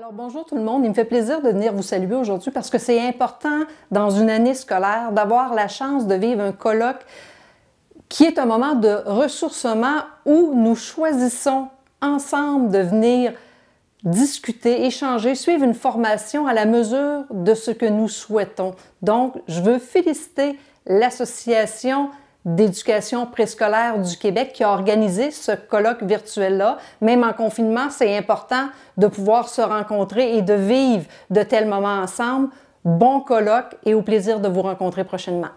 Alors bonjour tout le monde, il me fait plaisir de venir vous saluer aujourd'hui parce que c'est important dans une année scolaire d'avoir la chance de vivre un colloque qui est un moment de ressourcement où nous choisissons ensemble de venir discuter, échanger, suivre une formation à la mesure de ce que nous souhaitons. Donc, je veux féliciter l'association d'éducation préscolaire du Québec qui a organisé ce colloque virtuel-là. Même en confinement, c'est important de pouvoir se rencontrer et de vivre de tels moments ensemble. Bon colloque et au plaisir de vous rencontrer prochainement.